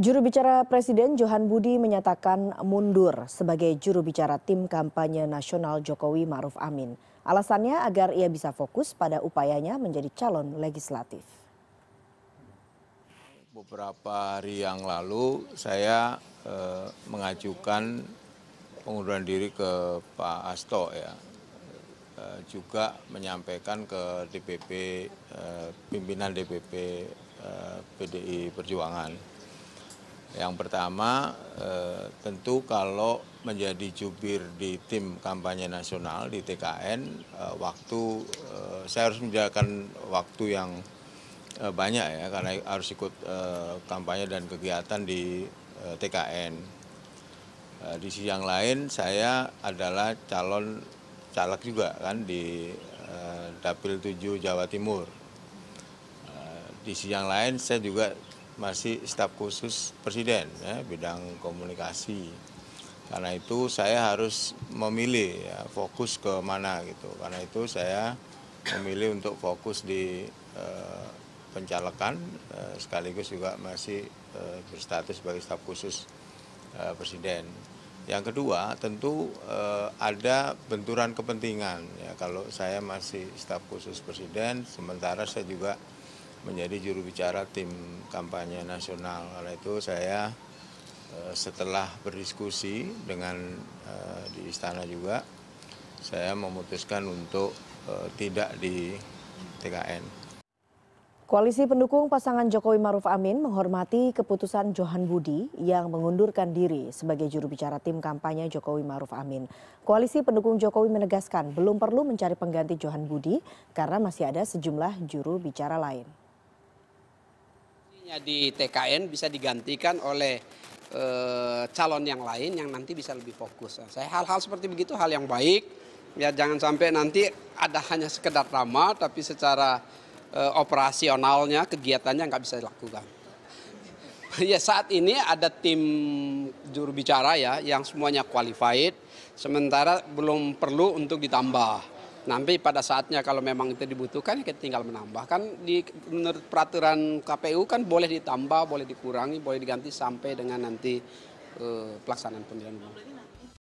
Juru bicara Presiden Johan Budi menyatakan mundur sebagai juru bicara tim kampanye nasional Jokowi Ma'ruf Amin. Alasannya agar ia bisa fokus pada upayanya menjadi calon legislatif. Beberapa hari yang lalu saya eh, mengajukan pengunduran diri ke Pak Asto ya. Eh, juga menyampaikan ke DPP eh, pimpinan DPP eh, PDI Perjuangan yang pertama eh, tentu kalau menjadi jubir di tim kampanye nasional di TKN eh, waktu eh, saya harus menjalankan waktu yang banyak ya karena harus ikut kampanye dan kegiatan di TKN. Di sisi yang lain saya adalah calon caleg juga kan di Dapil 7 Jawa Timur. Di sisi yang lain saya juga masih staf khusus presiden ya, bidang komunikasi. Karena itu saya harus memilih ya, fokus ke mana gitu. Karena itu saya memilih untuk fokus di eh, pencalekan eh, sekaligus juga masih eh, berstatus sebagai staf khusus eh, presiden. Yang kedua tentu eh, ada benturan kepentingan ya kalau saya masih staf khusus presiden sementara saya juga menjadi juru bicara tim kampanye nasional. Oleh itu saya eh, setelah berdiskusi dengan eh, di istana juga, saya memutuskan untuk eh, tidak di TKN. Koalisi pendukung pasangan Jokowi Maruf Amin menghormati keputusan Johan Budi yang mengundurkan diri sebagai juru bicara tim kampanye Jokowi Maruf Amin. Koalisi pendukung Jokowi menegaskan belum perlu mencari pengganti Johan Budi karena masih ada sejumlah juru bicara lain di TKN bisa digantikan oleh e, calon yang lain yang nanti bisa lebih fokus. Nah, saya hal-hal seperti begitu hal yang baik. Ya jangan sampai nanti ada hanya sekedar nama tapi secara e, operasionalnya kegiatannya nggak bisa dilakukan. ya saat ini ada tim juru bicara ya yang semuanya qualified sementara belum perlu untuk ditambah. Nanti pada saatnya kalau memang itu dibutuhkan ya kita tinggal menambah. Kan di, menurut peraturan KPU kan boleh ditambah, boleh dikurangi, boleh diganti sampai dengan nanti eh, pelaksanaan pemilihan umum.